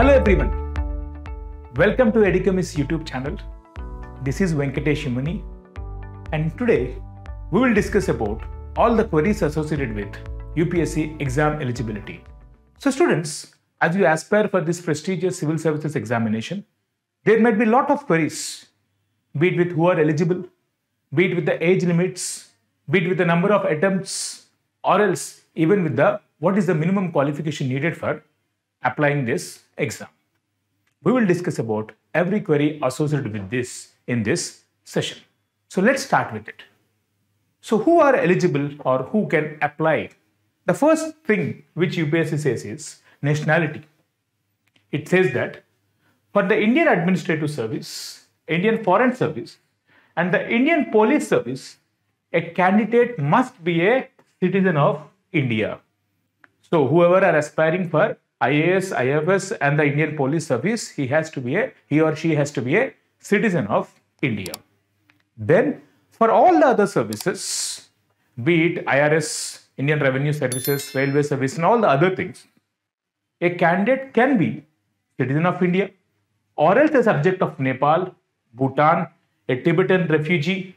Hello everyone. Welcome to Edicomis YouTube channel. This is Venkatesh Shimani and today we will discuss about all the queries associated with UPSC exam eligibility. So students, as you aspire for this prestigious civil services examination, there might be lot of queries, be it with who are eligible, be it with the age limits, be it with the number of attempts, or else even with the what is the minimum qualification needed for applying this exam. We will discuss about every query associated with this in this session. So let's start with it. So who are eligible or who can apply? The first thing which UPSC says is nationality. It says that for the Indian Administrative Service, Indian Foreign Service and the Indian Police Service, a candidate must be a citizen of India. So whoever are aspiring for IAS, IFS and the Indian Police Service, he has to be a, he or she has to be a citizen of India. Then for all the other services, be it IRS, Indian Revenue Services, Railway Service and all the other things, a candidate can be citizen of India or else a subject of Nepal, Bhutan, a Tibetan refugee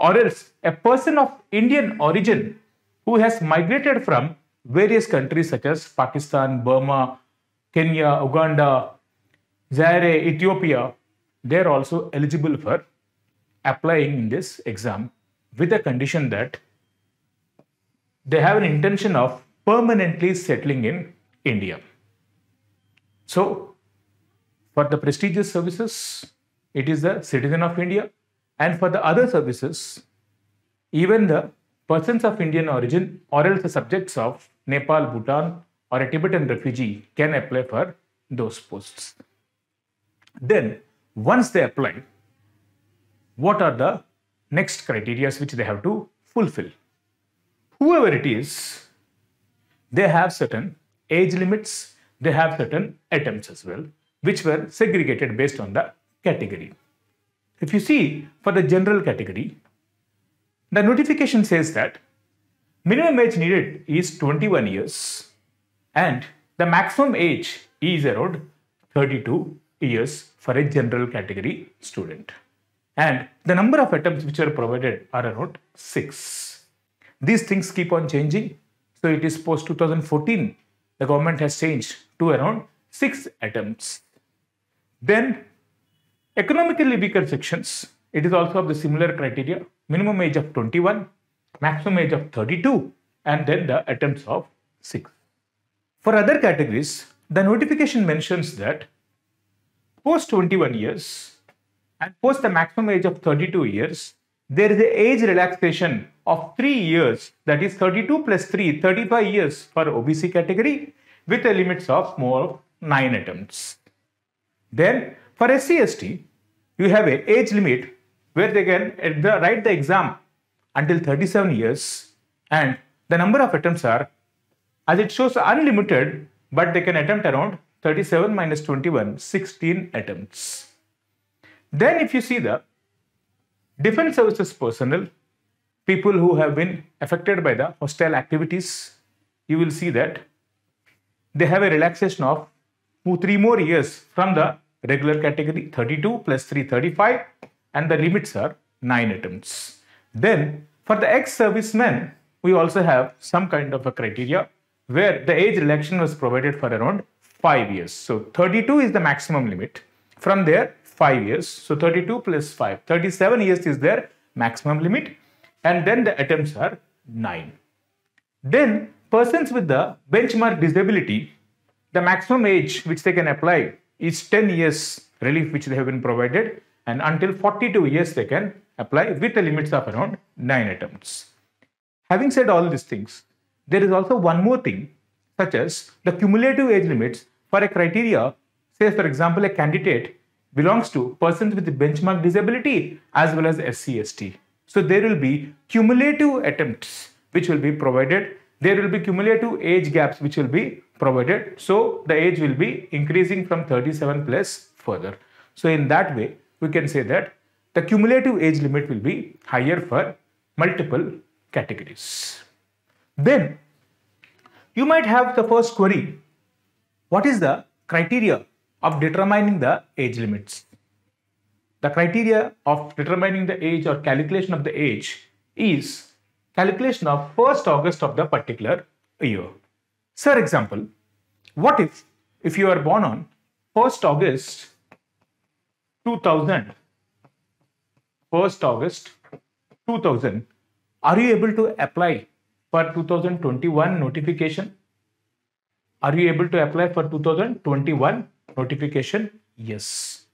or else a person of Indian origin who has migrated from various countries such as Pakistan, Burma, Kenya, Uganda, Zaire, Ethiopia, they're also eligible for applying in this exam with the condition that they have an intention of permanently settling in India. So, for the prestigious services, it is the citizen of India, and for the other services, even the persons of Indian origin or else the subjects of Nepal, Bhutan, or a Tibetan refugee can apply for those posts. Then, once they apply, what are the next criteria which they have to fulfill? Whoever it is, they have certain age limits, they have certain attempts as well, which were segregated based on the category. If you see for the general category, the notification says that Minimum age needed is 21 years and the maximum age is around 32 years for a general category student. And the number of attempts which are provided are around 6. These things keep on changing. So it is post 2014, the government has changed to around 6 attempts. Then economically weaker sections, it is also of the similar criteria, minimum age of 21 maximum age of 32 and then the attempts of 6. For other categories, the notification mentions that post 21 years and post the maximum age of 32 years, there is an age relaxation of 3 years that is 32 plus 3, 35 years for OBC category with a limits of more of 9 attempts. Then for SCST, you have a age limit where they can write the exam until 37 years, and the number of attempts are, as it shows, unlimited, but they can attempt around 37 minus 21, 16 attempts. Then if you see the defense services personnel, people who have been affected by the hostile activities, you will see that they have a relaxation of three more years from the regular category 32 plus 3, 35, and the limits are 9 attempts. Then for the ex-servicemen, we also have some kind of a criteria where the age reduction was provided for around 5 years. So 32 is the maximum limit. From there, 5 years. So 32 plus 5, 37 years is their maximum limit. And then the attempts are 9. Then persons with the benchmark disability, the maximum age which they can apply is 10 years relief which they have been provided and until 42 years they can apply with the limits of around 9 atoms. Having said all these things, there is also one more thing, such as the cumulative age limits for a criteria, say for example a candidate belongs to persons with benchmark disability as well as SCST. So there will be cumulative attempts which will be provided. There will be cumulative age gaps which will be provided. So the age will be increasing from 37 plus further. So in that way, we can say that the cumulative age limit will be higher for multiple categories. Then you might have the first query. What is the criteria of determining the age limits? The criteria of determining the age or calculation of the age is calculation of 1st August of the particular year. Sir, example, what if, if you are born on 1st August 2000 1st August 2000, are you able to apply for 2021 notification? Are you able to apply for 2021 notification? Yes.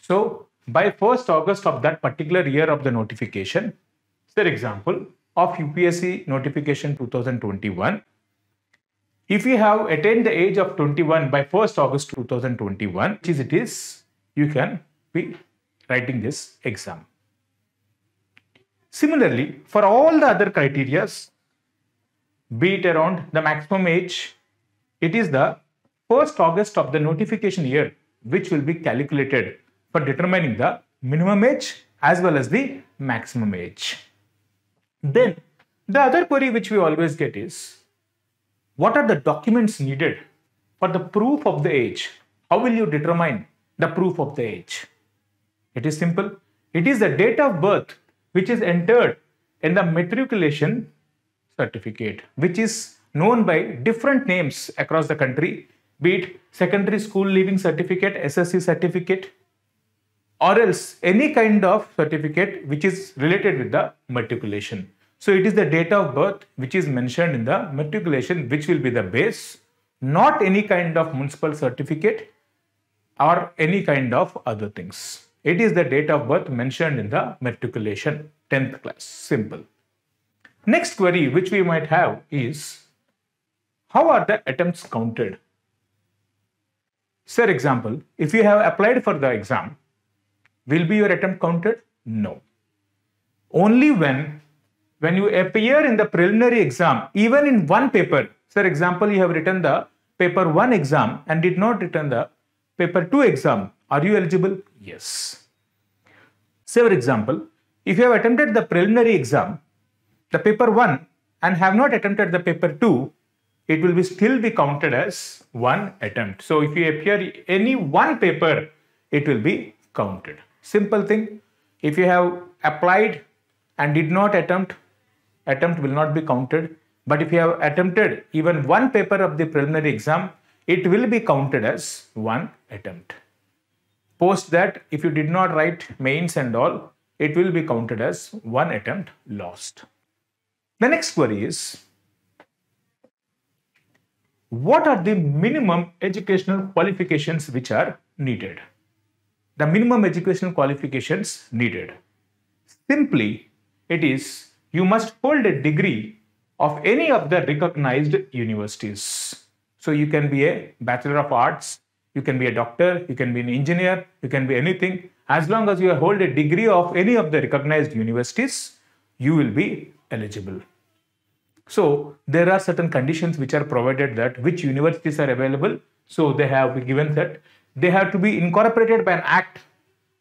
So by 1st August of that particular year of the notification, for example, of UPSC notification 2021, if you have attained the age of 21 by 1st August 2021, which is it is, you can be writing this exam. Similarly, for all the other criterias, be it around the maximum age, it is the 1st August of the notification year which will be calculated for determining the minimum age as well as the maximum age. Then the other query which we always get is, what are the documents needed for the proof of the age? How will you determine the proof of the age? It is simple. It is the date of birth which is entered in the matriculation certificate, which is known by different names across the country, be it secondary school leaving certificate, SSC certificate, or else any kind of certificate which is related with the matriculation. So it is the date of birth which is mentioned in the matriculation which will be the base, not any kind of municipal certificate or any kind of other things. It is the date of birth mentioned in the matriculation 10th class. Simple. Next query which we might have is how are the attempts counted? Sir, example, if you have applied for the exam, will be your attempt counted? No. Only when when you appear in the preliminary exam, even in one paper, sir, example, you have written the paper 1 exam and did not return the paper 2 exam, are you eligible? Yes. Say for example, if you have attempted the preliminary exam, the paper 1 and have not attempted the paper 2, it will be still be counted as one attempt. So if you appear any one paper, it will be counted. Simple thing, if you have applied and did not attempt, attempt will not be counted. But if you have attempted even one paper of the preliminary exam, it will be counted as one attempt. Post that, if you did not write mains and all, it will be counted as one attempt lost. The next query is, what are the minimum educational qualifications which are needed? The minimum educational qualifications needed. Simply, it is you must hold a degree of any of the recognized universities. So you can be a Bachelor of Arts, you can be a doctor, you can be an engineer, you can be anything. As long as you hold a degree of any of the recognized universities, you will be eligible. So there are certain conditions which are provided that which universities are available. So they have given that they have to be incorporated by an act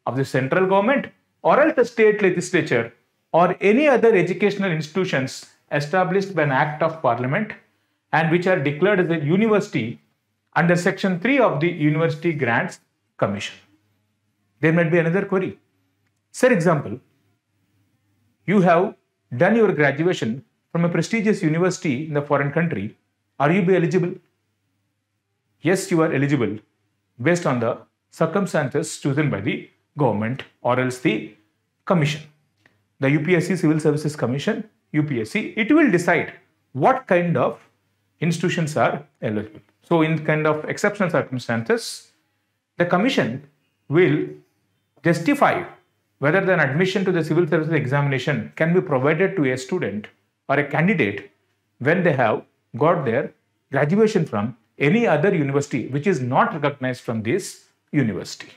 of the central government or else the state legislature or any other educational institutions established by an act of parliament and which are declared as a university under Section 3 of the University Grants Commission. There might be another query. For example, you have done your graduation from a prestigious university in the foreign country. Are you be eligible? Yes, you are eligible based on the circumstances chosen by the government or else the commission. The UPSC Civil Services Commission, UPSC, it will decide what kind of institutions are eligible. So in kind of exceptional circumstances, the commission will justify whether an admission to the civil services examination can be provided to a student or a candidate when they have got their graduation from any other university which is not recognized from this university.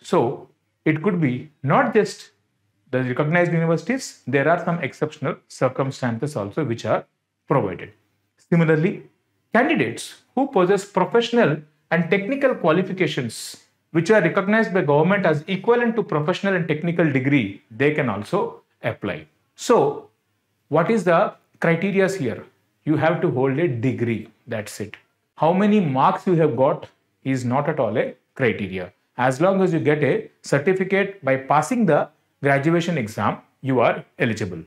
So it could be not just the recognized universities, there are some exceptional circumstances also which are provided. Similarly, Candidates who possess professional and technical qualifications which are recognized by government as equivalent to professional and technical degree, they can also apply. So, what is the criteria here? You have to hold a degree, that's it. How many marks you have got is not at all a criteria. As long as you get a certificate by passing the graduation exam, you are eligible.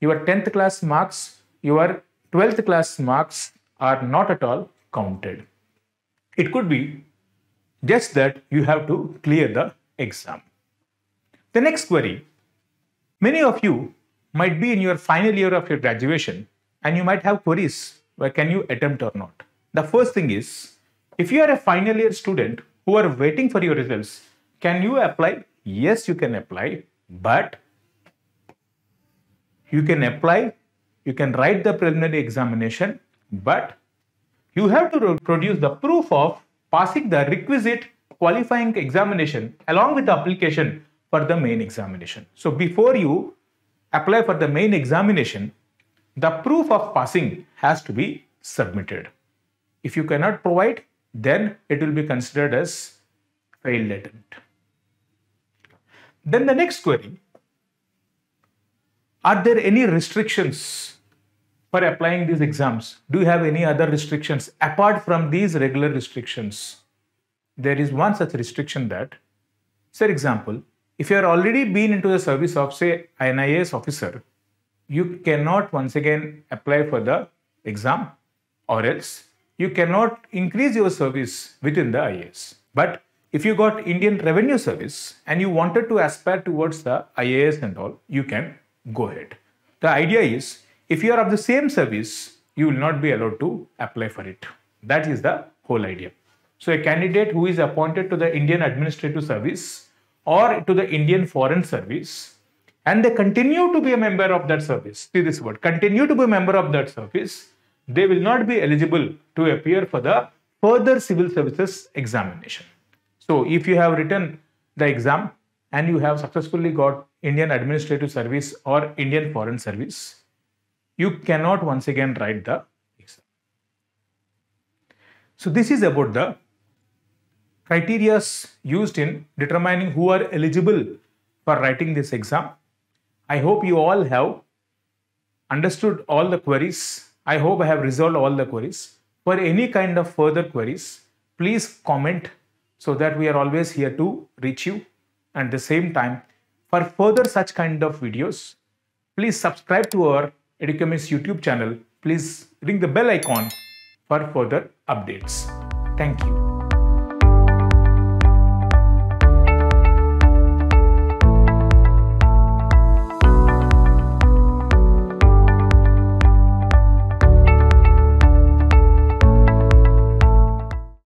Your 10th class marks, your 12th class marks, are not at all counted. It could be just that you have to clear the exam. The next query many of you might be in your final year of your graduation and you might have queries where can you attempt or not. The first thing is if you are a final year student who are waiting for your results, can you apply? Yes, you can apply, but you can apply, you can write the preliminary examination but you have to produce the proof of passing the requisite qualifying examination along with the application for the main examination. So before you apply for the main examination, the proof of passing has to be submitted. If you cannot provide, then it will be considered as failed attempt. Then the next query, are there any restrictions for applying these exams? Do you have any other restrictions apart from these regular restrictions? There is one such restriction that, for example, if you are already been into the service of say an IAS officer, you cannot once again apply for the exam or else you cannot increase your service within the IAS. But if you got Indian Revenue Service and you wanted to aspire towards the IAS and all, you can go ahead. The idea is if you are of the same service, you will not be allowed to apply for it. That is the whole idea. So a candidate who is appointed to the Indian Administrative Service or to the Indian Foreign Service and they continue to be a member of that service, see this word, continue to be a member of that service, they will not be eligible to appear for the further civil services examination. So if you have written the exam and you have successfully got Indian Administrative Service or Indian Foreign Service, you cannot once again write the exam. So this is about the criteria used in determining who are eligible for writing this exam. I hope you all have understood all the queries. I hope I have resolved all the queries. For any kind of further queries, please comment so that we are always here to reach you. And the same time, for further such kind of videos, please subscribe to our Educamy's YouTube channel, please ring the bell icon for further updates. Thank you.